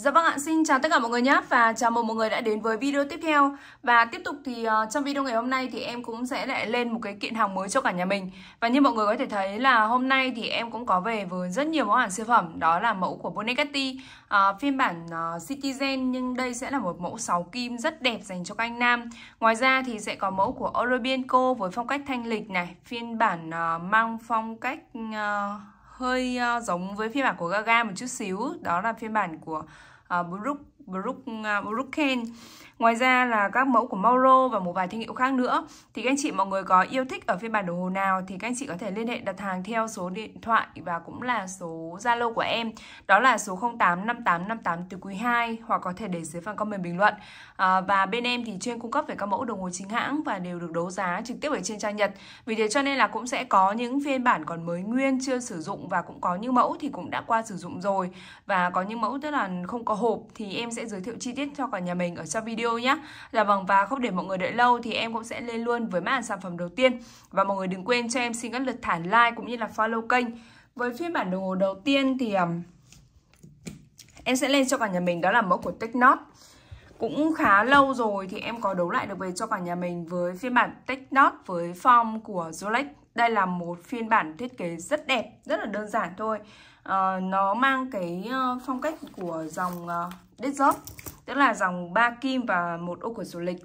Dạ vâng ạ, xin chào tất cả mọi người nhé và chào mừng mọi người đã đến với video tiếp theo Và tiếp tục thì uh, trong video ngày hôm nay thì em cũng sẽ lại lên một cái kiện hàng mới cho cả nhà mình Và như mọi người có thể thấy là hôm nay thì em cũng có về với rất nhiều mẫu hàng siêu phẩm Đó là mẫu của Bonecati, uh, ờ, phiên bản uh, Citizen nhưng đây sẽ là một mẫu 6 kim rất đẹp dành cho các anh nam Ngoài ra thì sẽ có mẫu của Orobienko với phong cách thanh lịch này, phiên bản uh, mang phong cách... Uh, hơi uh, giống với phiên bản của Gaga một chút xíu đó là phiên bản của uh, Brook Brook uh, Brooken Ngoài ra là các mẫu của Mauro và một vài thương hiệu khác nữa. Thì các anh chị mọi người có yêu thích ở phiên bản đồ hồ nào thì các anh chị có thể liên hệ đặt hàng theo số điện thoại và cũng là số Zalo của em. Đó là số 085858 từ quý 2 hoặc có thể để dưới phần comment bình luận. À, và bên em thì chuyên cung cấp về các mẫu đồng hồ chính hãng và đều được đấu giá trực tiếp ở trên trang Nhật. Vì thế cho nên là cũng sẽ có những phiên bản còn mới nguyên chưa sử dụng và cũng có những mẫu thì cũng đã qua sử dụng rồi và có những mẫu tức là không có hộp thì em sẽ giới thiệu chi tiết cho cả nhà mình ở trong video video nhé. Dạ vâng và không để mọi người đợi lâu thì em cũng sẽ lên luôn với màn sản phẩm đầu tiên. Và mọi người đừng quên cho em xin các lượt thả like cũng như là follow kênh. Với phiên bản đồng hồ đầu tiên thì um, em sẽ lên cho cả nhà mình đó là mẫu của Technot. Cũng khá lâu rồi thì em có đấu lại được về cho cả nhà mình với phiên bản Technot với form của Rolex. Đây là một phiên bản thiết kế rất đẹp, rất là đơn giản thôi. Uh, nó mang cái uh, phong cách của dòng uh, ờ, Desert tức là dòng 3 kim và một ô cửa sổ lịch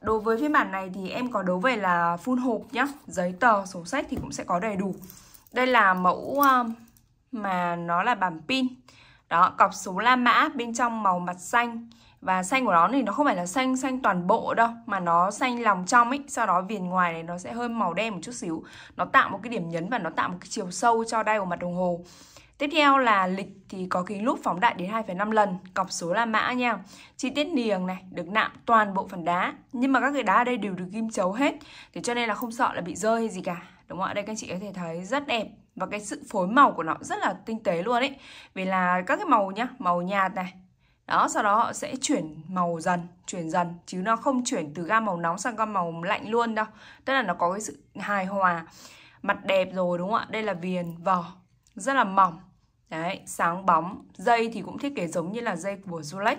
Đối với phiên bản này thì em có đấu về là full hộp nhá Giấy tờ, sổ sách thì cũng sẽ có đầy đủ Đây là mẫu um, mà nó là bản pin Đó, cọc số la mã bên trong màu mặt xanh Và xanh của nó thì nó không phải là xanh xanh toàn bộ đâu Mà nó xanh lòng trong ấy Sau đó viền ngoài này nó sẽ hơi màu đen một chút xíu Nó tạo một cái điểm nhấn và nó tạo một cái chiều sâu cho đai của mặt đồng hồ Tiếp theo là lịch thì có kính lúp phóng đại đến 2,5 lần, cọc số là mã nha. Chi tiết niềng này được nạm toàn bộ phần đá, nhưng mà các cái đá ở đây đều được ghim chấu hết. Thế cho nên là không sợ là bị rơi hay gì cả. Đúng không ạ? Đây các chị có thể thấy rất đẹp và cái sự phối màu của nó rất là tinh tế luôn ấy. Vì là các cái màu nhá, màu nhạt này, đó, sau đó họ sẽ chuyển màu dần, chuyển dần chứ nó không chuyển từ gam màu nóng sang gam màu lạnh luôn đâu. Tức là nó có cái sự hài hòa. Mặt đẹp rồi đúng không ạ? Đây là viền vỏ rất là mỏng Đấy, sáng bóng, dây thì cũng thiết kế giống như là dây của Rolex. À,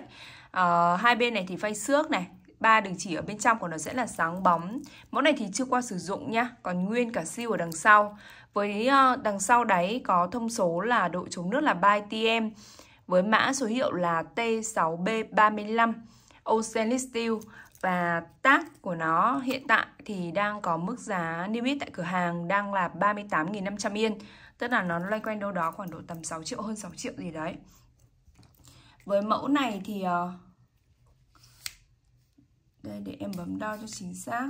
ờ, hai bên này thì phay xước này, ba đường chỉ ở bên trong của nó sẽ là sáng bóng. Mẫu này thì chưa qua sử dụng nha, còn nguyên cả siêu ở đằng sau. Với ờ, đằng sau đáy có thông số là độ chống nước là 3 TM với mã số hiệu là T6B35 Oceanless Steel và tác của nó hiện tại thì đang có mức giá niêm yết tại cửa hàng đang là 38.500 yên tức là nó loay quanh đâu đó khoảng độ tầm 6 triệu hơn 6 triệu gì đấy với mẫu này thì ờ, đây để em bấm đo cho chính xác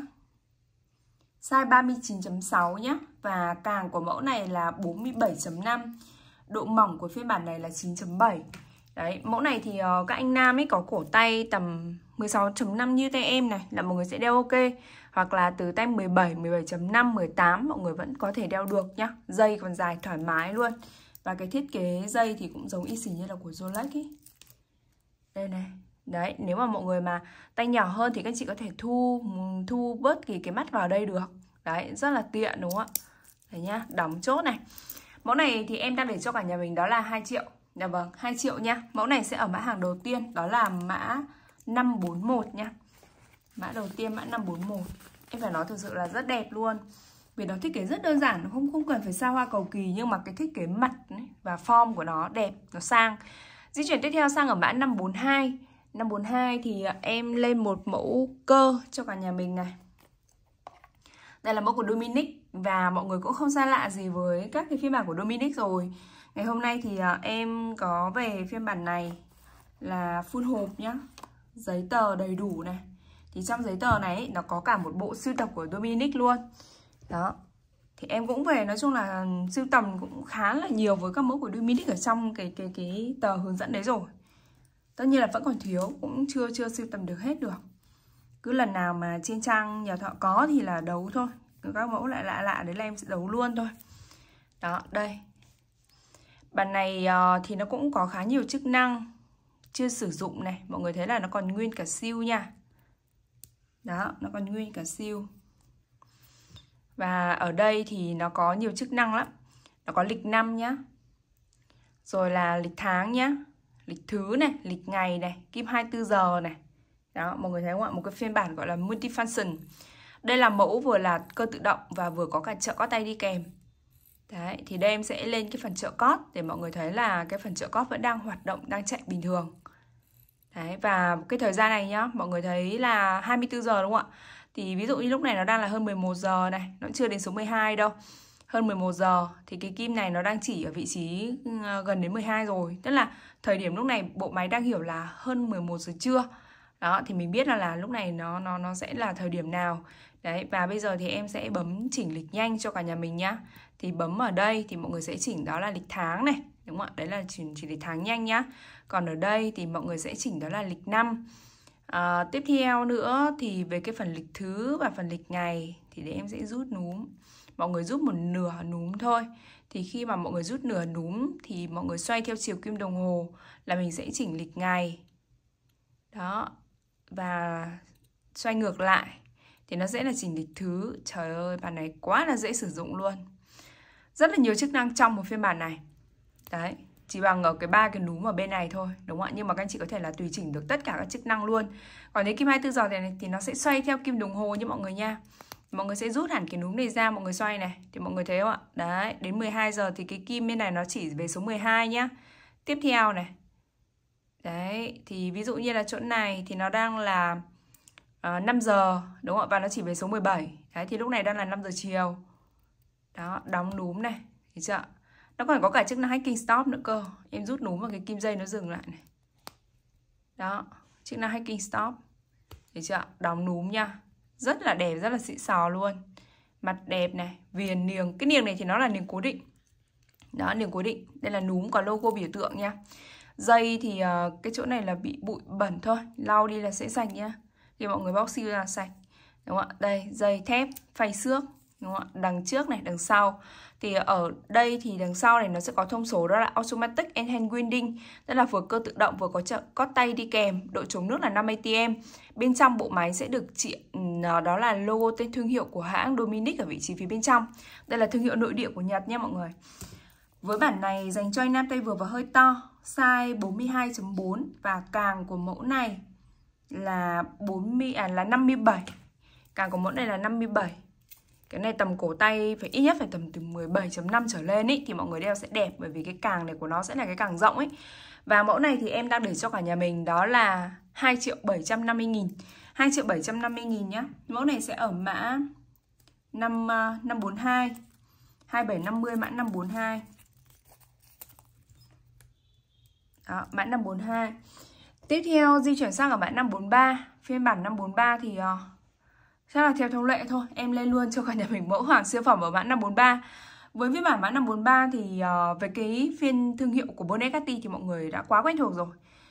size 39.6 nhé và càng của mẫu này là 47.5 độ mỏng của phiên bản này là 9.7 đấy mẫu này thì ờ, các anh nam ấy có cổ tay tầm 16.5 như tay em này là mọi người sẽ đeo ok hoặc là từ tay 17, 17.5, 18 mọi người vẫn có thể đeo được nhá. Dây còn dài thoải mái luôn. Và cái thiết kế dây thì cũng giống y xì như là của Rolex ý. Đây này. Đấy, nếu mà mọi người mà tay nhỏ hơn thì các chị có thể thu thu bớt kỳ cái mắt vào đây được. Đấy, rất là tiện đúng không ạ? Đấy nhá, đóng chốt này. Mẫu này thì em đang để cho cả nhà mình đó là 2 triệu. Dạ vâng, 2 triệu nha. Mẫu này sẽ ở mã hàng đầu tiên, đó là mã 541 nha mã đầu tiên mã 541 em phải nói thực sự là rất đẹp luôn vì nó thiết kế rất đơn giản không không cần phải xa hoa cầu kỳ nhưng mà cái thiết kế mặt ấy, và form của nó đẹp nó sang di chuyển tiếp theo sang ở mã 542 542 thì à, em lên một mẫu cơ cho cả nhà mình này đây là mẫu của Dominic và mọi người cũng không xa lạ gì với các cái phiên bản của Dominic rồi ngày hôm nay thì à, em có về phiên bản này là full hộp nhá giấy tờ đầy đủ này thì trong giấy tờ này nó có cả một bộ sưu tập của Dominic luôn đó thì em cũng về nói chung là sưu tầm cũng khá là nhiều với các mẫu của Dominic ở trong cái cái cái tờ hướng dẫn đấy rồi tất nhiên là vẫn còn thiếu cũng chưa chưa sưu tầm được hết được cứ lần nào mà trên trang nhà thọ có thì là đấu thôi các mẫu lại lạ lạ đấy là em sẽ đấu luôn thôi đó đây bản này ờ, thì nó cũng có khá nhiều chức năng chưa sử dụng này mọi người thấy là nó còn nguyên cả siêu nha đó nó còn nguyên cả siêu và ở đây thì nó có nhiều chức năng lắm nó có lịch năm nhá rồi là lịch tháng nhá lịch thứ này lịch ngày này kim 24 giờ này đó mọi người thấy không ạ một cái phiên bản gọi là multifunction đây là mẫu vừa là cơ tự động và vừa có cả trợ có tay đi kèm Đấy, thì đây em sẽ lên cái phần trợ cót để mọi người thấy là cái phần trợ cót vẫn đang hoạt động, đang chạy bình thường. Đấy, và cái thời gian này nhá, mọi người thấy là 24 giờ đúng không ạ? Thì ví dụ như lúc này nó đang là hơn 11 giờ này, nó chưa đến số 12 đâu. Hơn 11 giờ thì cái kim này nó đang chỉ ở vị trí ừ, à, gần đến 12 rồi. Tức là thời điểm lúc này bộ máy đang hiểu là hơn 11 giờ trưa. Đó thì mình biết là là lúc này nó nó nó sẽ là thời điểm nào. Đấy và bây giờ thì em sẽ bấm chỉnh lịch nhanh cho cả nhà mình nhá. Thì bấm ở đây thì mọi người sẽ chỉnh đó là lịch tháng này đúng không ạ đấy là chỉ, chỉ để tháng nhanh nhá còn ở đây thì mọi người sẽ chỉnh đó là lịch năm à, tiếp theo nữa thì về cái phần lịch thứ và phần lịch ngày thì để em sẽ rút núm mọi người rút một nửa núm thôi thì khi mà mọi người rút nửa núm thì mọi người xoay theo chiều kim đồng hồ là mình sẽ chỉnh lịch ngày đó và xoay ngược lại thì nó sẽ là chỉnh lịch thứ trời ơi bản này quá là dễ sử dụng luôn rất là nhiều chức năng trong một phiên bản này đấy chỉ bằng ở cái ba cái núm ở bên này thôi đúng không ạ nhưng mà các anh chị có thể là tùy chỉnh được tất cả các chức năng luôn còn đến kim 24 giờ này thì nó sẽ xoay theo kim đồng hồ như mọi người nha mọi người sẽ rút hẳn cái núm này ra mọi người xoay này thì mọi người thấy không ạ đấy đến 12 giờ thì cái kim bên này nó chỉ về số 12 nhá tiếp theo này đấy thì ví dụ như là chỗ này thì nó đang là uh, ờ, 5 giờ đúng không ạ và nó chỉ về số 17 đấy thì lúc này đang là 5 giờ chiều đó đóng núm này thấy chưa nó còn có cả chức năng hacking stop nữa cơ em rút núm vào cái kim dây nó dừng lại này đó chức năng hacking stop thấy chưa đóng núm nha rất là đẹp rất là xịn sò luôn mặt đẹp này viền niềng cái niềng này thì nó là niềng cố định đó niềng cố định đây là núm có logo biểu tượng nha dây thì uh, cái chỗ này là bị bụi bẩn thôi lau đi là sẽ sạch nhá thì mọi người bóc siêu là sạch đúng không ạ đây dây thép phay xước đúng không ạ? Đằng trước này, đằng sau. Thì ở đây thì đằng sau này nó sẽ có thông số đó là automatic and hand winding, tức là vừa cơ tự động vừa có có tay đi kèm, độ chống nước là 5 ATM. Bên trong bộ máy sẽ được chị ừ, à, đó là logo tên thương hiệu của hãng Dominic ở vị trí phía bên trong. Đây là thương hiệu nội địa của Nhật nha mọi người. Với bản này dành cho anh nam tay vừa và hơi to, size 42.4 và càng của mẫu này là 40 à là 57. Càng của mẫu này là 57 cái này tầm cổ tay phải ít nhất phải tầm từ 17.5 trở lên ý thì mọi người đeo sẽ đẹp bởi vì cái càng này của nó sẽ là cái càng rộng ấy và mẫu này thì em đang để cho cả nhà mình đó là 2 triệu 750 nghìn 2 triệu 750 nghìn nhá mẫu này sẽ ở mã 5, 542 2750 mã 542 đó, mã 542 tiếp theo di chuyển sang ở mã 543 phiên bản 543 thì ờ, Thế là theo thông lệ thôi, em lên luôn cho cả nhà mình mẫu hoàng siêu phẩm ở mã 543. Với phiên bản mã 543 thì uh, về cái phiên thương hiệu của Bonegatti thì mọi người đã quá quen thuộc rồi.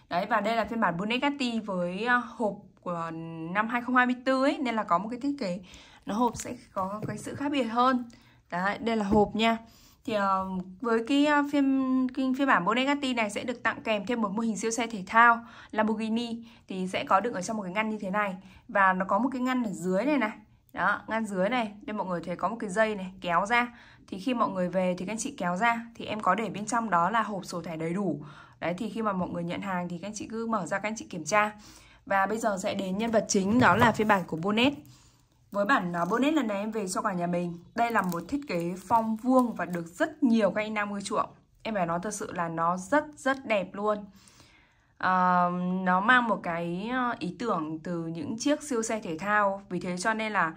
Đấy và đây là phiên bản Bonegatti với ờ, hộp của năm 2024 ấy nên là có một cái thiết kế nó hộp sẽ có cái sự khác biệt hơn. Đấy, đây là hộp nha thì uh, với cái uh, ờ, phiên cái phiên bản Bonegatti này sẽ được tặng kèm thêm một mô hình siêu xe thể thao Lamborghini thì sẽ có được ở trong một cái ngăn như thế này và nó có một cái ngăn ở dưới này này đó ngăn dưới này nên mọi người thấy có một cái dây này kéo ra thì khi mọi người về thì các anh chị kéo ra thì em có để bên trong đó là hộp sổ thẻ đầy đủ đấy thì khi mà mọi người nhận hàng thì các anh chị cứ mở ra các anh chị kiểm tra và bây giờ sẽ đến nhân vật chính đó là phiên bản của Bonnet với bản à, bonnet lần này em về cho cả nhà mình Đây là một thiết kế phong vuông và được rất nhiều các anh nam ưa chuộng Em phải nói thật sự là nó rất rất đẹp luôn à, Nó mang một cái ờ, ý tưởng từ những chiếc siêu xe thể thao Vì thế cho nên là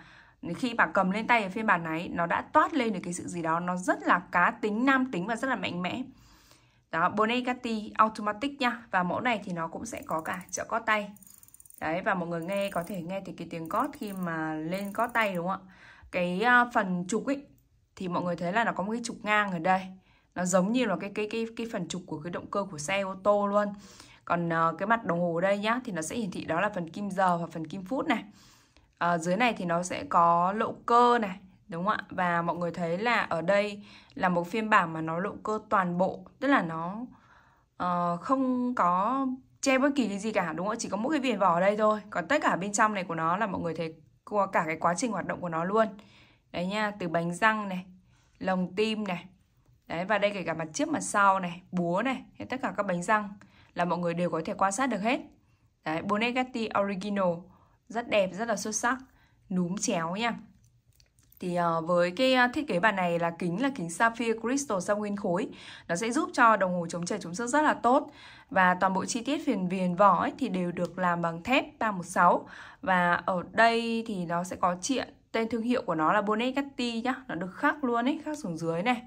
khi bạn cầm lên tay ở phiên bản này Nó đã toát lên được cái sự gì đó Nó rất là cá tính, nam tính và rất là mạnh mẽ đó, Bonnet Automatic nha Và mẫu này thì nó cũng sẽ có cả chợ có tay đấy và mọi người nghe có thể nghe thì cái tiếng cót khi mà lên cót tay đúng không ạ cái à, phần trục ấy thì mọi người thấy là nó có một cái trục ngang ở đây nó giống như là cái cái cái cái phần trục của cái động cơ của xe ô tô luôn còn uh, cái mặt đồng hồ ở đây nhá thì nó sẽ hiển thị đó là phần kim giờ và phần kim phút này à, dưới này thì nó sẽ có lộ cơ này đúng không ạ và mọi người thấy là ở đây là một phiên bản mà nó lộ cơ toàn bộ tức là nó uh, không có che bất kỳ cái gì cả đúng không chỉ có mỗi cái viền vỏ ở đây thôi còn tất cả bên trong này của nó là mọi người thấy qua cả cái quá trình hoạt động của nó luôn đấy nha từ bánh răng này lồng tim này đấy và đây kể cả mặt trước mặt sau này búa này tất cả các bánh răng là mọi người đều có thể quan sát được hết đấy Bonegatti original rất đẹp rất là xuất sắc núm chéo nha thì ờ, với cái thiết kế bản này là kính là kính sapphire crystal sang nguyên khối nó sẽ giúp cho đồng hồ chống trời chống xước rất là tốt và toàn bộ chi tiết phiền viền vỏ ấy thì đều được làm bằng thép 316 và ở đây thì nó sẽ có triện tên thương hiệu của nó là Bonetti nhá nó được khắc luôn ấy khắc xuống dưới này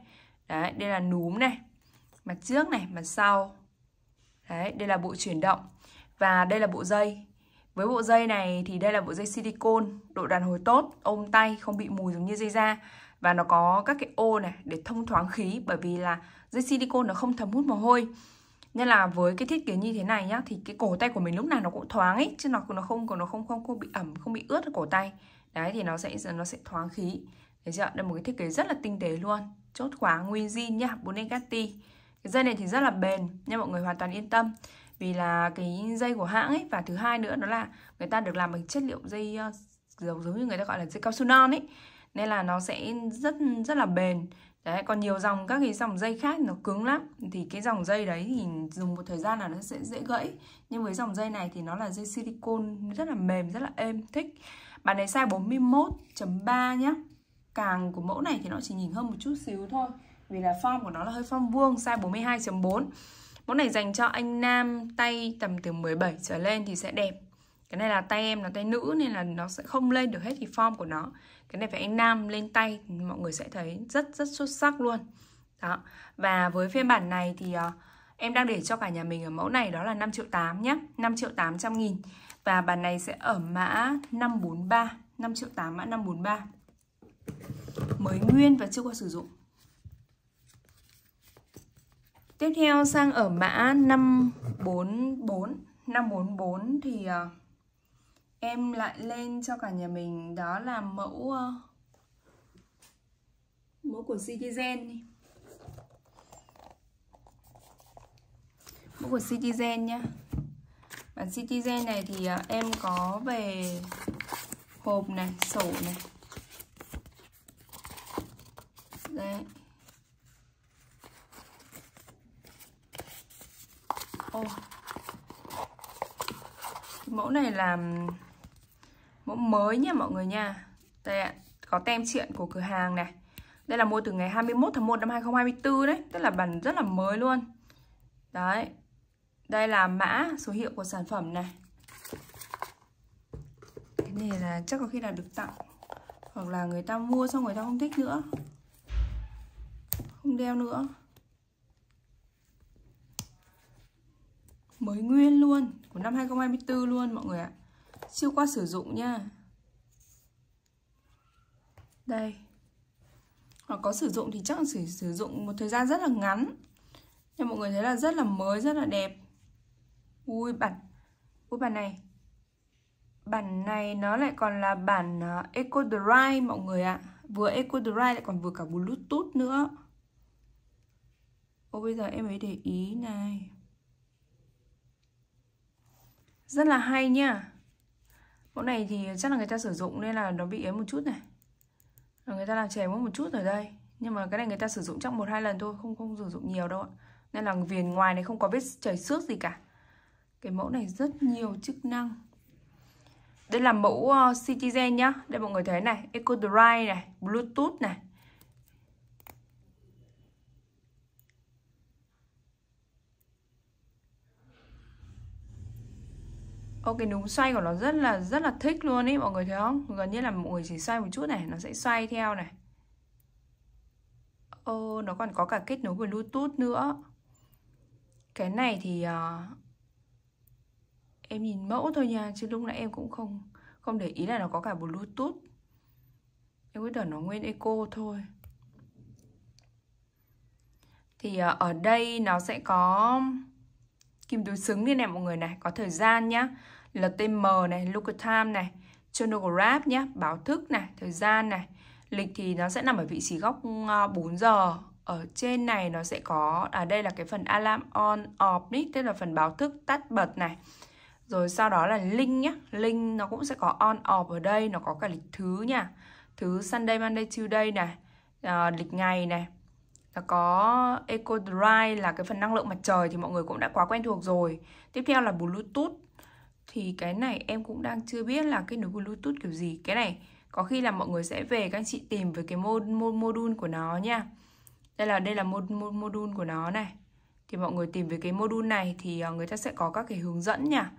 đấy đây là núm này mặt trước này mặt sau đấy đây là bộ chuyển động và đây là bộ dây với bộ dây này thì đây là bộ dây silicone độ đàn hồi tốt, ôm tay không bị mùi giống như dây da và nó có các cái ô này để thông thoáng khí bởi vì là dây silicone nó không thấm hút mồ hôi. Nên là với cái thiết kế như thế này nhá thì cái cổ tay của mình lúc nào nó cũng thoáng ấy chứ nó nó không còn nó không không không bị ẩm, không bị ướt ở cổ tay. Đấy thì nó sẽ nó sẽ thoáng khí. Thấy chưa? Đây là một cái thiết kế rất là tinh tế luôn. Chốt khóa nguyên zin nhá, Bugatti. Cái dây này thì rất là bền nha mọi người hoàn toàn yên tâm vì là cái dây của hãng ấy và thứ hai nữa đó là người ta được làm bằng chất liệu dây ờ, giống giống như người ta gọi là dây cao su non ấy nên là nó sẽ rất rất là bền đấy còn nhiều dòng các cái dòng dây khác nó cứng lắm thì cái dòng dây đấy thì dùng một thời gian là nó sẽ dễ gãy nhưng với dòng dây này thì nó là dây silicon rất là mềm rất là êm thích bạn này size 41.3 nhá càng của mẫu này thì nó chỉ nhìn hơn một chút xíu thôi vì là form của nó là hơi form vuông size 42.4 mẫu này dành cho anh nam tay tầm từ 17 trở lên thì sẽ đẹp cái này là tay em là tay nữ nên là nó sẽ không lên được hết thì form của nó cái này phải anh nam lên tay mọi người sẽ thấy rất rất xuất sắc luôn đó và với phiên bản này thì uh, em đang để cho cả nhà mình ở mẫu này đó là 5 triệu 8 nhé 5 triệu 800 nghìn và bản này sẽ ở mã 543 5 triệu 8 mã 543 mới nguyên và chưa qua sử dụng Tiếp theo sang ở mã 544 544 thì uh, em lại lên cho cả nhà mình đó là mẫu uh, mẫu của Citizen mẫu của Citizen nhá bản Citizen này thì uh, em có về hộp này sổ này Đấy. khô mẫu này là mẫu mới nha mọi người nha đây ạ có tem chuyện của cửa hàng này đây là mua từ ngày 21 tháng 1 năm 2024 đấy tức là bản rất là mới luôn đấy đây là mã số hiệu của sản phẩm này cái này là chắc có khi là được tặng hoặc là người ta mua xong người ta không thích nữa không đeo nữa mới nguyên luôn của năm 2024 luôn mọi người ạ siêu qua sử dụng nha đây hoặc có sử dụng thì chắc là chỉ sử dụng một thời gian rất là ngắn nhưng mọi người thấy là rất là mới rất là đẹp ui bản ui bản này bản này nó lại còn là bản ờ, Eco dry mọi người ạ vừa Eco dry lại còn vừa cả Bluetooth nữa ô bây giờ em ấy để ý này rất là hay nha mẫu này thì chắc là người ta sử dụng nên là nó bị ế một chút này ờ, người ta làm chè mỗi một chút ở đây nhưng mà cái này người ta sử dụng chắc một hai lần thôi không không sử dụng nhiều đâu ạ nên là viền ngoài này không có vết chảy xước gì cả cái mẫu này rất nhiều chức năng đây là mẫu uh, Citizen nhá đây mọi người thấy này Eco Dry này Bluetooth này có cái núm xoay của nó rất là rất là thích luôn ấy mọi người thấy không gần như là mọi người chỉ xoay một chút này nó sẽ xoay theo này ô nó còn có cả kết nối bluetooth nữa cái này thì uh, em nhìn mẫu thôi nha chứ lúc nãy em cũng không không để ý là nó có cả bluetooth em cứ tưởng nó nguyên eco thôi thì uh, ở đây nó sẽ có kim túi xứng như này mọi người này có thời gian nhá LTM này, local time này, chronograph nhé, báo thức này, thời gian này. Lịch thì nó sẽ nằm ở vị trí góc 4 ờ, giờ. Ở trên này nó sẽ có ở à đây là cái phần alarm on off đấy, tức là phần báo thức tắt bật này. Rồi sau đó là link nhé, link nó cũng sẽ có on off ở đây, nó có cả lịch thứ nha. Thứ Sunday, Monday, Tuesday này, à, lịch ngày này, nó có Eco Drive là cái phần năng lượng mặt trời thì mọi người cũng đã quá quen thuộc rồi. Tiếp theo là Bluetooth thì cái này em cũng đang chưa biết là kết nối bluetooth kiểu gì cái này có khi là mọi người sẽ về các anh chị tìm với cái mô, mô, module của nó nha đây là đây là mô, mô, module của nó này thì mọi người tìm về cái module này thì ờ, người ta sẽ có các cái hướng dẫn nha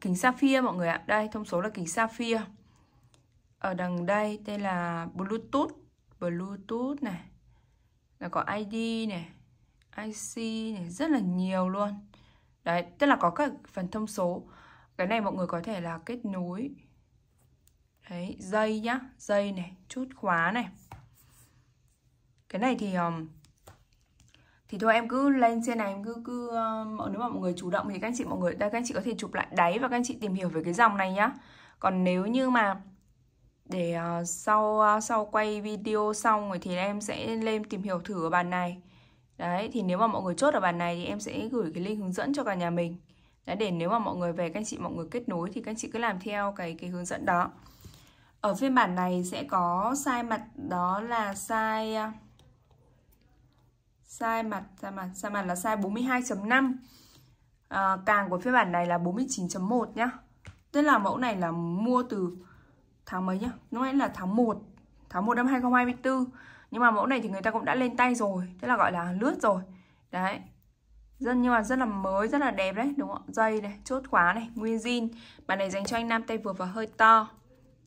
kính sapphire mọi người ạ đây thông số là kính sapphire ở đằng đây đây là bluetooth bluetooth này là có id này ic này rất là nhiều luôn đấy tức là có các phần thông số cái này mọi người có thể là kết nối đấy dây nhá dây này chốt khóa này cái này thì um, thì thôi em cứ lên trên này em cứ cứ um, nếu mà mọi người chủ động thì các anh chị mọi người đây các anh chị có thể chụp lại đáy và các anh chị tìm hiểu về cái dòng này nhá còn nếu như mà để uh, sau uh, sau quay video xong rồi thì em sẽ lên tìm hiểu thử ở bàn này đấy thì nếu mà mọi người chốt ở bàn này thì em sẽ gửi cái link hướng dẫn cho cả nhà mình Đấy, để nếu mà mọi người về các anh chị mọi người kết nối thì các anh chị cứ làm theo cái cái hướng dẫn đó ở phiên bản này sẽ có sai mặt đó là sai à, sai mặt sai mặt sai mặt là size 42.5 à, càng của phiên bản này là 49.1 nhá tức là mẫu này là mua từ tháng mấy nhá nó là tháng 1 tháng 1 năm 2024 nhưng mà mẫu này thì người ta cũng đã lên tay rồi tức là gọi là lướt rồi đấy dân nhưng mà rất là mới rất là đẹp đấy đúng không dây này chốt khóa này nguyên zin bản này dành cho anh nam tay vừa và hơi to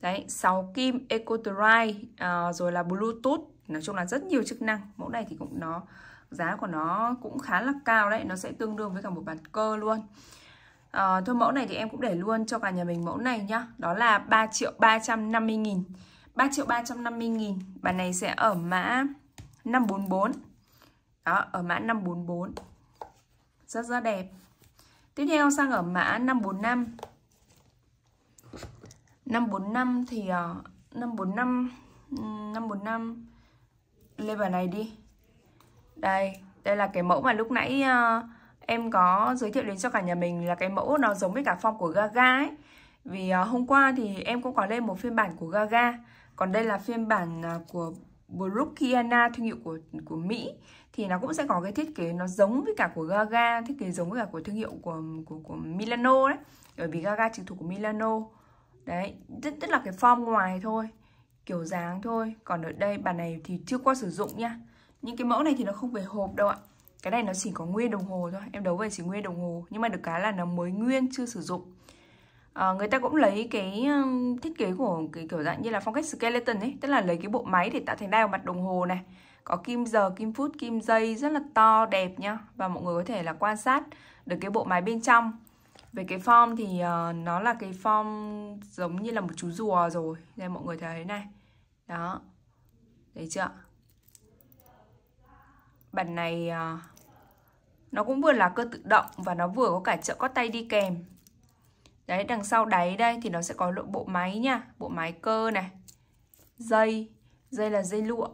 đấy 6 kim eco drive à, rồi là bluetooth nói chung là rất nhiều chức năng mẫu này thì cũng nó giá của nó cũng khá là cao đấy nó sẽ tương đương với cả một bàn cơ luôn à, thôi mẫu này thì em cũng để luôn cho cả nhà mình mẫu này nhá đó là 3 triệu 350 nghìn 3 triệu 350 nghìn bàn này sẽ ở mã 544 đó ở mã 544 rất rất đẹp tiếp theo sang ở mã 545 545 thì 545 ờ, 545 lên vào này đi đây đây là cái mẫu mà lúc nãy uh, em có giới thiệu đến cho cả nhà mình là cái mẫu nó giống với cả phong của Gaga ấy vì uh, hôm qua thì em cũng có lên một phiên bản của Gaga còn đây là phiên bản uh, của Brookiana thương hiệu của của Mỹ thì nó cũng sẽ có cái thiết kế nó giống với cả của Gaga thiết kế giống với cả của thương hiệu của của của Milano đấy bởi vì Gaga trực thuộc của Milano đấy tức, tức là cái form ngoài thôi kiểu dáng thôi còn ở đây bản này thì chưa qua sử dụng nha những cái mẫu này thì nó không về hộp đâu ạ cái này nó chỉ có nguyên đồng hồ thôi em đấu về chỉ nguyên đồng hồ nhưng mà được cái là nó mới nguyên chưa sử dụng à, người ta cũng lấy cái ờ, thiết kế của cái kiểu dạng như là phong cách skeleton ấy tức là lấy cái bộ máy để tạo thành đeo mặt đồng hồ này có kim giờ kim phút kim giây rất là to đẹp nhá và mọi người có thể là quan sát được cái bộ máy bên trong về cái form thì uh, nó là cái form giống như là một chú rùa rồi đây mọi người thấy này đó thấy chưa bản này uh, nó cũng vừa là cơ tự động và nó vừa có cả trợ có tay đi kèm đấy đằng sau đáy đây thì nó sẽ có bộ máy nha bộ máy cơ này dây dây là dây lụa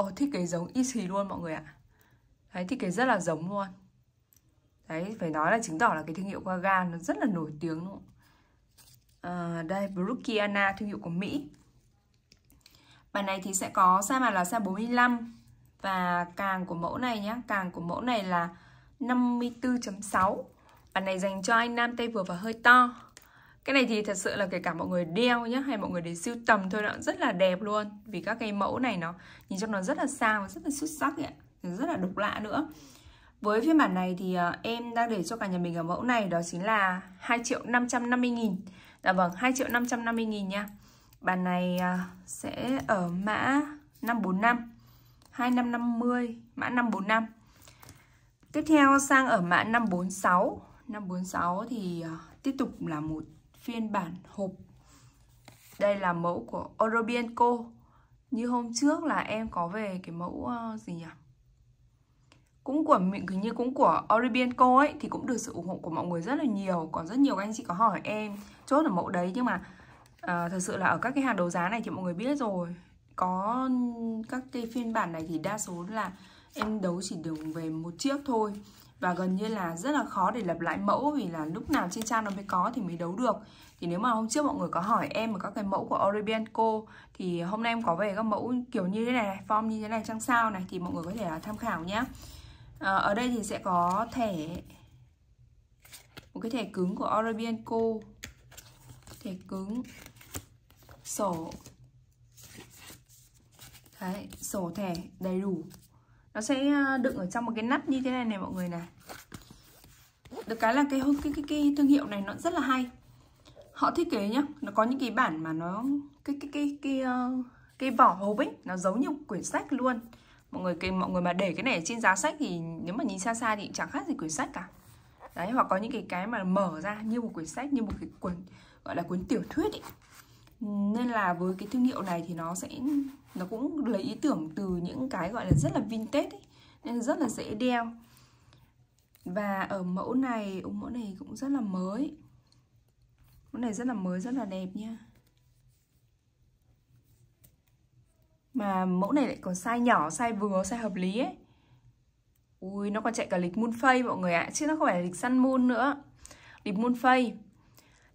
Ồ thiết kế giống y xì luôn mọi người ạ Đấy thiết kế rất là giống luôn Đấy phải nói là chứng tỏ là cái thương hiệu Gaga nó rất là nổi tiếng luôn à, ờ, Đây Brookiana thương hiệu của Mỹ bản này thì sẽ có size mà là size 45 Và càng của mẫu này nhé Càng của mẫu này là 54.6 Bản này dành cho anh nam tay vừa và hơi to cái này thì thật sự là kể cả mọi người đeo nhá hay mọi người để siêu tầm thôi nó rất là đẹp luôn vì các cái mẫu này nó nhìn trong nó rất là sang và rất là xuất sắc ạ rất là độc lạ nữa với phiên bản này thì uh, em đang để cho cả nhà mình ở mẫu này đó chính là 2 triệu 550 nghìn Dạ vâng, 2 triệu 550 nghìn nha Bản này uh, sẽ ở mã 545 2550, mã 545 Tiếp theo sang ở mã 546 546 thì uh, tiếp tục là một phiên bản hộp đây là mẫu của Orobienco như hôm trước là em có về cái mẫu ờ, gì nhỉ cũng của mình cứ như cũng của Orobienco ấy thì cũng được sự ủng hộ của mọi người rất là nhiều còn rất nhiều anh chị có hỏi em chốt ở mẫu đấy nhưng mà à, thật sự là ở các cái hàng đấu giá này thì mọi người biết rồi có các cái phiên bản này thì đa số là em đấu chỉ được về một chiếc thôi và gần như là rất là khó để lập lại mẫu vì là lúc nào trên trang nó mới có thì mới đấu được thì nếu mà hôm trước mọi người có hỏi em về các cái mẫu của Oribianco thì hôm nay em có về các mẫu kiểu như thế này, này form như thế này trang sao này thì mọi người có thể là tham khảo nhé à, ờ, ở đây thì sẽ có thẻ một cái thẻ cứng của Oribianco thẻ cứng sổ Đấy, sổ thẻ đầy đủ nó sẽ ờ, đựng ở trong một cái nắp như thế này này mọi người này được cái là cái cái cái, cái thương hiệu này nó rất là hay họ thiết kế nhá nó có những cái bản mà nó cái cái cái cái cái, ờ, cái vỏ hộp ấy nó giống như quyển sách luôn mọi người cái mọi người mà để cái này trên giá sách thì nếu mà nhìn xa xa thì chẳng khác gì quyển sách cả đấy hoặc có những cái cái mà mở ra như một quyển sách như một cái cuốn gọi là cuốn tiểu thuyết ấy nên là với cái thương hiệu này thì nó sẽ nó cũng lấy ý tưởng từ những cái gọi là rất là vintage ấy, nên rất là dễ đeo và ở mẫu này mẫu này cũng rất là mới mẫu này rất là mới rất là đẹp nha mà mẫu này lại còn size nhỏ size vừa size hợp lý ấy ui nó còn chạy cả lịch moon phây mọi người ạ chứ nó không phải là lịch săn moon nữa lịch moon phây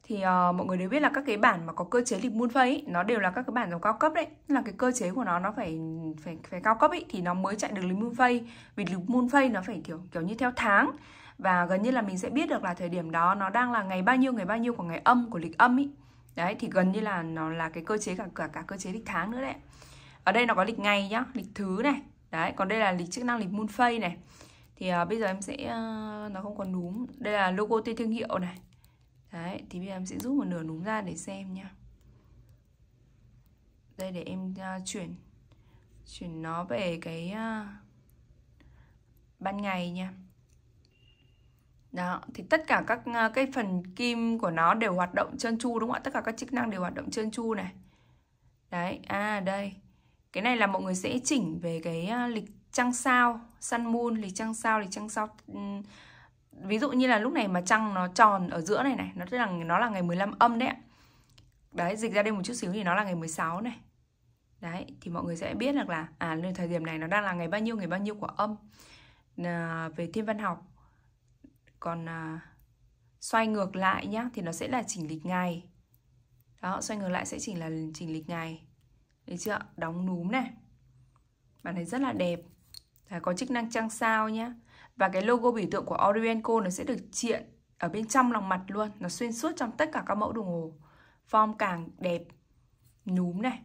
thì uh, mọi người đều biết là các cái bản mà có cơ chế lịch mun phây nó đều là các cái bản dòng cao cấp đấy là cái cơ chế của nó nó phải phải phải cao cấp ấy thì nó mới chạy được lịch mun phây vì lịch mun phây nó phải kiểu kiểu như theo tháng và gần như là mình sẽ biết được là thời điểm đó nó đang là ngày bao nhiêu ngày bao nhiêu của ngày âm của lịch âm ấy đấy thì gần như là nó là cái cơ chế cả cả cả cơ chế lịch tháng nữa đấy ở đây nó có lịch ngày nhá lịch thứ này đấy còn đây là lịch chức năng lịch mun phây này thì uh, bây giờ em sẽ uh, nó không còn đúng đây là logo tên thương hiệu này đấy thì bây giờ em sẽ rút một nửa núm ra để xem nha đây để em uh, chuyển chuyển nó về cái uh, ban ngày nha đó thì tất cả các uh, cái phần kim của nó đều hoạt động trơn tru đúng không ạ tất cả các chức năng đều hoạt động trơn tru này đấy à đây cái này là mọi người sẽ chỉnh về cái uh, lịch trăng sao sun moon lịch trăng sao lịch trăng sao um, ví dụ như là lúc này mà trăng nó tròn ở giữa này này nó tức là nó là ngày 15 âm đấy đấy dịch ra đây một chút xíu thì nó là ngày 16 này đấy thì mọi người sẽ biết được là à lên thời điểm này nó đang là ngày bao nhiêu ngày bao nhiêu của âm à, về thiên văn học còn à, xoay ngược lại nhá thì nó sẽ là chỉnh lịch ngày đó xoay ngược lại sẽ chỉnh là chỉnh lịch ngày đấy chưa đóng núm này bạn thấy rất là đẹp à, có chức năng trăng sao nhá và cái logo biểu tượng của Orienco nó sẽ được triện ở bên trong lòng mặt luôn nó xuyên suốt trong tất cả các mẫu đồng hồ form càng đẹp núm này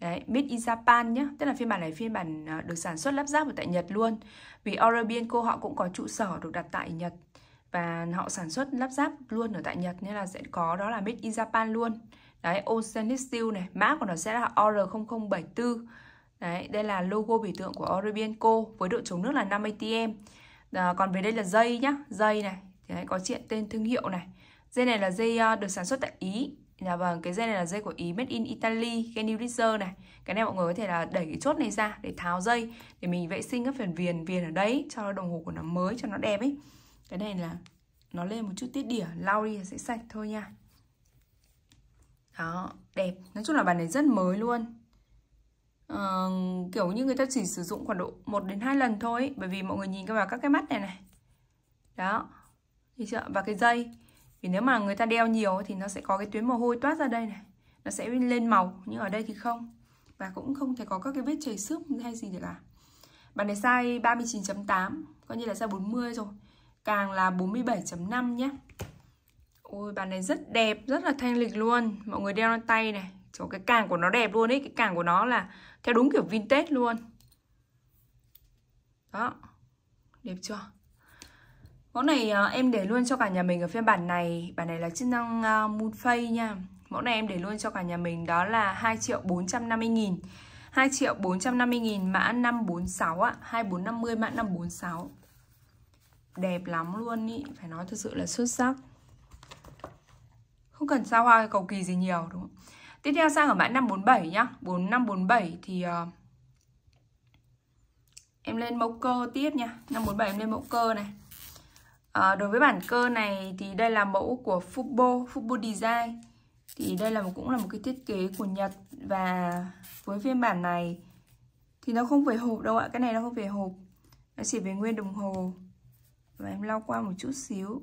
Đấy, made in Japan nhé, tức là phiên bản này phiên bản à, được sản xuất lắp ráp ở tại Nhật luôn. Vì oral họ cũng có trụ sở được đặt tại Nhật và họ sản xuất lắp ráp luôn ở tại Nhật nên là sẽ có đó là made in Japan luôn. Đấy, Oceanic Steel này, mã của nó sẽ là OR0074. Đấy, đây là logo biểu tượng của oral với độ chống nước là 5 ATM à, còn về đây là dây nhá dây này Đấy, có chuyện tên thương hiệu này dây này là dây uh, được sản xuất tại ý là dạ vâng cái dây này là dây của ý made in italy generizer này cái này mọi người có thể là đẩy cái chốt này ra để tháo dây để mình vệ sinh các phần viền viền ở đấy cho đồng hồ của nó mới cho nó đẹp ấy cái này là nó lên một chút tiết đỉa lau đi là sẽ sạch thôi nha đó đẹp nói chung là bàn này rất mới luôn kiểu như người ta chỉ sử dụng khoảng độ 1 đến 2 lần thôi ấy, bởi vì mọi người nhìn vào các cái mắt này này đó thì chưa và cái dây vì nếu mà người ta đeo nhiều thì nó sẽ có cái tuyến mồ hôi toát ra đây này nó sẽ lên màu nhưng ở đây thì không và cũng không thể có các cái vết chảy xước hay gì được cả. bạn này size 39.8 coi như là size 40 rồi càng là 47.5 nhé Ôi bạn này rất đẹp rất là thanh lịch luôn mọi người đeo lên tay này Chỗ cái càng của nó đẹp luôn ấy Cái càng của nó là theo đúng kiểu vintage luôn Đó Đẹp chưa Mẫu này ờ, em để luôn cho cả nhà mình ở phiên bản này Bản này là chức năng ờ, Moonface nha Mẫu này em để luôn cho cả nhà mình đó là 2 triệu 450 nghìn 2 triệu 450 nghìn mã 546 ạ 2450 mã 546 Đẹp lắm luôn ý Phải nói thật sự là xuất sắc Không cần xa hoa cầu kỳ gì nhiều đúng không Tiếp theo sang ở mã 547 nhá. 4547 thì uh, em lên mẫu cơ tiếp nha. 547 em lên mẫu cơ này. À, đối với bản cơ này thì đây là mẫu của Fubo, Fubo Design. Thì đây là một, cũng là một cái thiết kế của Nhật và với phiên bản này thì nó không về hộp đâu ạ. Cái này nó không về hộp. Nó chỉ về nguyên đồng hồ. Và em lau qua một chút xíu.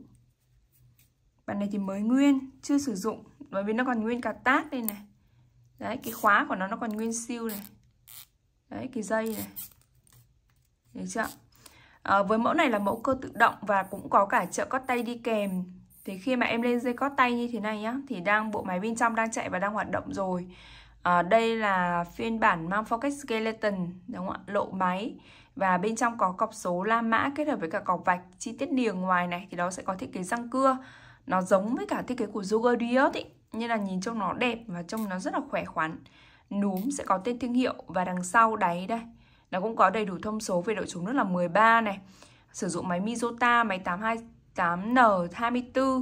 Bản này thì mới nguyên, chưa sử dụng bởi vì nó còn nguyên cả tác đây này đấy cái khóa của nó nó còn nguyên siêu này đấy cái dây này thấy chưa à, với mẫu này là mẫu cơ tự động và cũng có cả trợ cót tay đi kèm thì khi mà em lên dây cót tay như thế này nhá thì đang bộ máy bên trong đang chạy và đang hoạt động rồi à, đây là phiên bản mang focus skeleton đúng không ạ lộ máy và bên trong có cọc số la mã kết hợp với cả cọc vạch chi tiết niềng ngoài này thì nó sẽ có thiết kế răng cưa nó giống với cả thiết kế của Sugar Diod ấy như là nhìn trông nó đẹp và trông nó rất là khỏe khoắn Núm sẽ có tên thương hiệu và đằng sau đáy đây Nó cũng có đầy đủ thông số về độ chống nước là 13 này Sử dụng máy Mizota, máy 828N24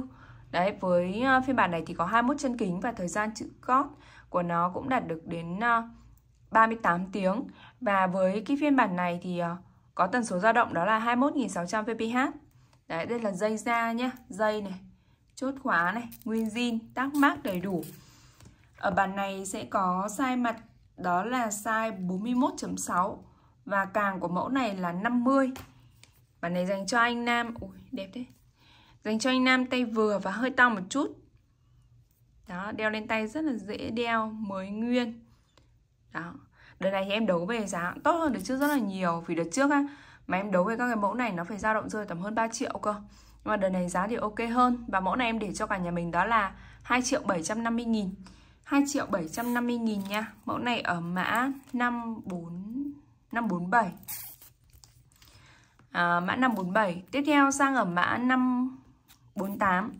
Đấy, với à, phiên bản này thì có 21 chân kính và thời gian chữ cót của nó cũng đạt được đến 38 à, tiếng Và với cái phiên bản này thì à, có tần số dao động đó là 21.600 vph Đấy, đây là dây da nhá dây này chốt khóa này, nguyên zin, tác mác đầy đủ. Ở bản này sẽ có size mặt đó là size 41.6 và càng của mẫu này là 50. Bản này dành cho anh nam, ui đẹp thế. Dành cho anh nam tay vừa và hơi to một chút. Đó, đeo lên tay rất là dễ đeo, mới nguyên. Đó. Đợt này thì em đấu về giá tốt hơn đợt trước rất là nhiều vì đợt trước á mà em đấu về các cái mẫu này nó phải dao động rơi tầm hơn 3 triệu cơ nhưng mà đợt này giá thì ok hơn và mẫu này em để cho cả nhà mình đó là 2 triệu 750 nghìn 2 triệu 750 nghìn nha mẫu này ở mã 54 547 à, mã 547 tiếp theo sang ở mã 548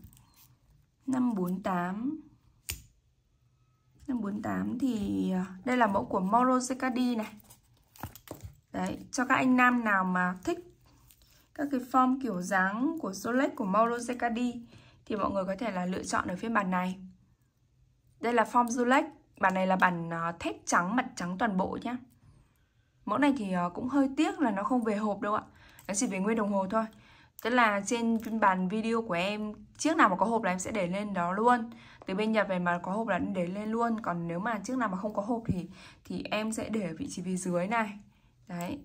548 548 thì à, đây là mẫu của Moro này Đấy, cho các anh nam nào mà thích các cái form kiểu dáng của Solex của Mauro Secadi thì mọi người có thể là lựa chọn ở phiên bản này. Đây là form Solex, bản này là bản ờ, thép trắng, mặt trắng toàn bộ nhá. Mẫu này thì ờ, cũng hơi tiếc là nó không về hộp đâu ạ. Nó chỉ về nguyên đồng hồ thôi. Tức là trên phiên bản video của em Chiếc nào mà có hộp là em sẽ để lên đó luôn Từ bên nhập về mà có hộp là để lên luôn Còn nếu mà chiếc nào mà không có hộp thì Thì em sẽ để ở vị trí phía dưới này Đấy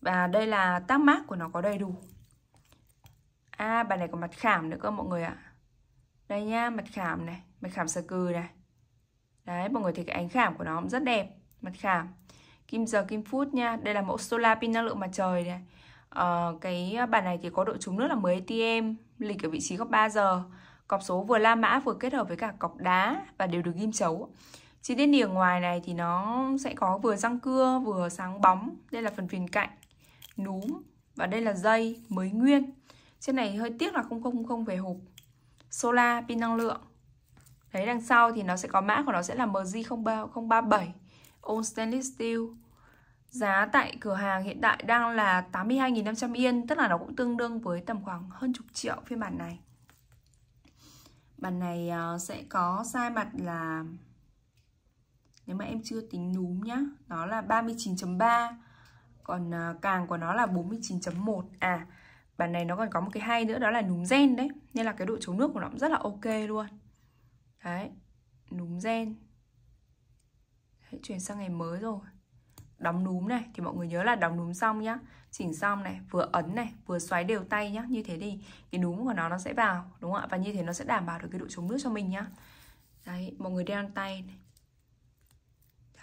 và đây là tác mát của nó có đầy đủ à bài này có mặt khảm nữa cơ mọi người ạ đây nha mặt khảm này mặt khảm sờ cừ này đấy mọi người thấy cái ánh khảm của nó cũng rất đẹp mặt khảm kim giờ kim phút nha đây là mẫu solar pin năng lượng mặt trời này ờ, cái bản này thì có độ trúng nước là 10 atm lịch ở vị trí góc 3 giờ cọc số vừa la mã vừa kết hợp với cả cọc đá và đều được ghim chấu chi tiết nỉa ngoài này thì nó sẽ có vừa răng cưa vừa sáng bóng đây là phần viền cạnh núm và đây là dây mới nguyên trên này hơi tiếc là không không không về hộp solar pin năng lượng đấy đằng sau thì nó sẽ có mã của nó sẽ là MJ037 Old Stainless Steel Giá tại cửa hàng hiện tại đang là 82.500 yên Tức là nó cũng tương đương với tầm khoảng hơn chục triệu phiên bản này Bản này ờ, sẽ có sai mặt là Nếu mà em chưa tính núm nhá Nó là 39.3 còn à, càng của nó là 49.1 à bản này nó còn có một cái hay nữa đó là núm gen đấy nên là cái độ chống nước của nó cũng rất là ok luôn đấy núm gen đấy, chuyển sang ngày mới rồi đóng núm này thì mọi người nhớ là đóng núm xong nhá chỉnh xong này vừa ấn này vừa xoáy đều tay nhá như thế thì cái núm của nó nó sẽ vào đúng không ạ và như thế nó sẽ đảm bảo được cái độ chống nước cho mình nhá đấy mọi người đeo tay này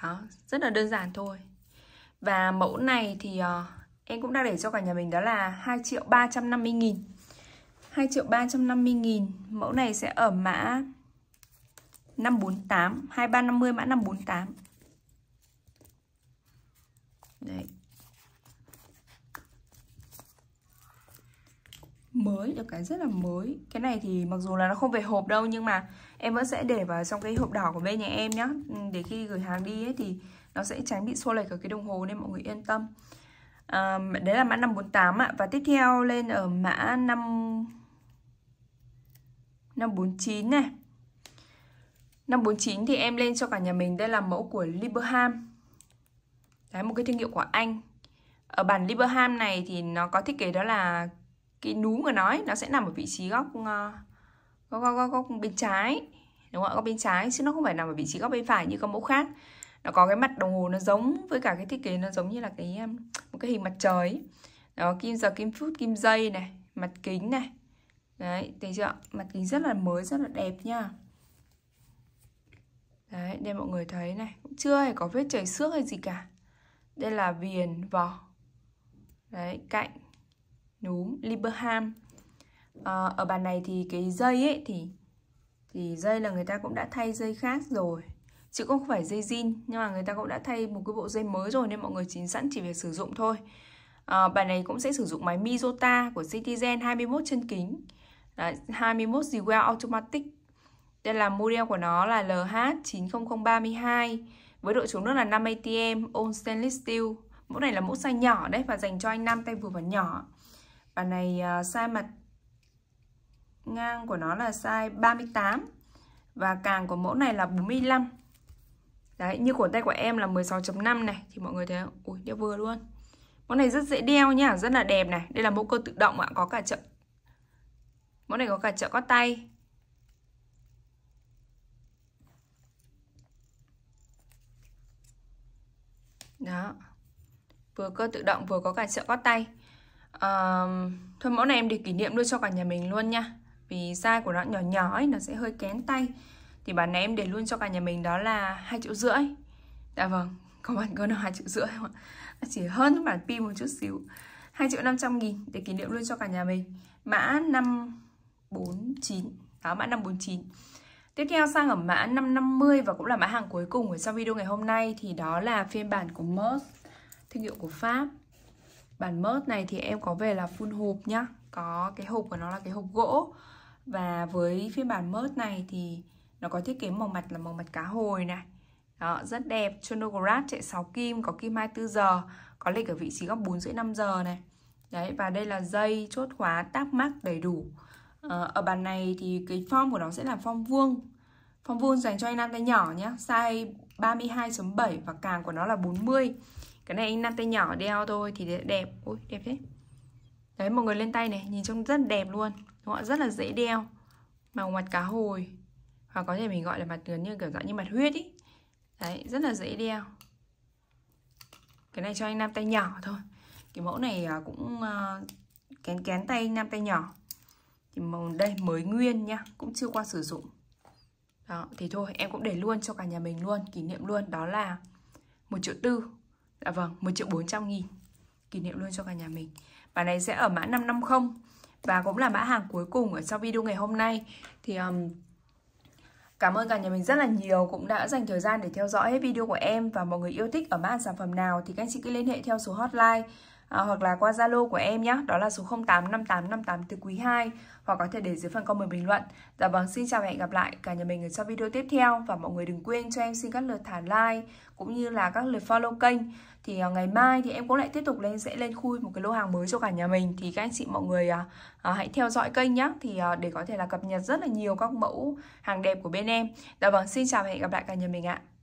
đó rất là đơn giản thôi và mẫu này thì ờ, em cũng đang để cho cả nhà mình đó là 2 triệu 350 nghìn 2 triệu 350 nghìn Mẫu này sẽ ở mã 548 2350 mã 548 Đấy mới được cái rất là mới cái này thì mặc dù là nó không về hộp đâu nhưng mà em vẫn sẽ để vào trong cái hộp đỏ của bên nhà em nhá ừ, để khi gửi hàng đi ấy thì nó sẽ tránh bị xô lệch ở cái đồng hồ nên mọi người yên tâm à, đấy là mã 548 ạ và tiếp theo lên ở mã 5 549 này 549 thì em lên cho cả nhà mình đây là mẫu của Liberham đấy một cái thương hiệu của Anh ở bản Liberham này thì nó có thiết kế đó là cái núm của nó ấy, nó sẽ nằm ở vị trí ờ, góc góc góc, góc, bên trái đúng không ạ góc bên trái chứ nó không phải nằm ở vị trí góc bên phải như các mẫu khác nó có cái mặt đồng hồ nó giống với cả cái thiết kế nó giống như là cái um, một cái hình mặt trời ấy. đó kim giờ kim phút kim dây này mặt kính này đấy thấy chưa mặt kính rất là mới rất là đẹp nha đấy đây mọi người thấy này cũng chưa hề có vết chảy xước hay gì cả đây là viền vỏ đấy cạnh núm liberham à, ở bàn này thì cái dây ấy thì thì dây là người ta cũng đã thay dây khác rồi chứ cũng không phải dây zin nhưng mà người ta cũng đã thay một cái bộ dây mới rồi nên mọi người chính sẵn chỉ việc sử dụng thôi à, bài này cũng sẽ sử dụng máy Mizota của Citizen 21 chân kính Đấy, 21 Jewel Automatic đây là model của nó là LH90032 với độ chống nước là 5 ATM all stainless steel mẫu này là mẫu size nhỏ đấy và dành cho anh nam tay vừa và nhỏ bài này uh, size mặt ngang của nó là size 38 và càng của mẫu này là 45 Đấy, như cổ tay của em là 16.5 này Thì mọi người thấy không? Ui, đeo vừa luôn Món này rất dễ đeo nhá, rất là đẹp này Đây là mẫu cơ tự động ạ, có cả chợ Món này có cả chợ có tay Đó Vừa cơ tự động, vừa có cả chợ có tay à, Thôi mẫu này em để kỷ niệm đưa cho cả nhà mình luôn nha Vì size của nó nhỏ nhỏ ấy, nó sẽ hơi kén tay thì bạn này em để luôn cho cả nhà mình đó là hai triệu rưỡi dạ vâng có bạn có nào hai triệu rưỡi không ạ chỉ hơn bản pin một chút xíu 2 triệu 500 nghìn để kỷ niệm luôn cho cả nhà mình mã 549 đó mã 549 Tiếp theo sang ở mã 550 và cũng là mã hàng cuối cùng của trong video ngày hôm nay thì đó là phiên bản của MERS thương hiệu của Pháp. Bản MERS này thì em có về là full hộp nhá, có cái hộp của nó là cái hộp gỗ và với phiên bản MERS này thì nó có thiết kế màu mặt là màu mặt cá hồi này đó, rất đẹp Chronograph chạy 6 kim có kim 24 giờ có lịch ở vị trí góc bốn rưỡi năm giờ này đấy và đây là dây chốt khóa tác mắc đầy đủ ờ, ở bàn này thì cái form của nó sẽ là form vuông form vuông dành cho anh nam tay nhỏ nhé size 32.7 và càng của nó là 40 cái này anh nam tay nhỏ đeo thôi thì đẹp ôi đẹp thế đấy mọi người lên tay này nhìn trông rất đẹp luôn họ rất là dễ đeo màu mặt cá hồi và có thể mình gọi là mặt gần như kiểu dạng như mặt huyết ý đấy rất là dễ đeo cái này cho anh nam tay nhỏ thôi cái mẫu này à, cũng à, kén kén tay nam tay nhỏ thì màu đây mới nguyên nha cũng chưa qua sử dụng đó thì thôi em cũng để luôn cho cả nhà mình luôn kỷ niệm luôn đó là một triệu tư dạ vâng một triệu bốn trăm nghìn kỷ niệm luôn cho cả nhà mình và này sẽ ở mã 550 và cũng là mã hàng cuối cùng ở trong video ngày hôm nay thì um, Cảm ơn cả nhà mình rất là nhiều cũng đã dành thời gian để theo dõi hết video của em và mọi người yêu thích ở mã sản phẩm nào thì các anh chị cứ liên hệ theo số hotline à, hoặc là qua Zalo của em nhé, đó là số 085858 từ quý 2 hoặc có thể để dưới phần comment bình luận. Dạ vâng, xin chào và hẹn gặp lại cả nhà mình ở trong video tiếp theo và mọi người đừng quên cho em xin các lượt thả like cũng như là các lượt follow kênh thì uh, ngày mai thì em cũng lại tiếp tục lên sẽ lên khui một cái lô hàng mới cho cả nhà mình thì các anh chị mọi người uh, uh, hãy theo dõi kênh nhé thì uh, để có thể là cập nhật rất là nhiều các mẫu hàng đẹp của bên em. Dạ vâng xin chào và hẹn gặp lại cả nhà mình ạ.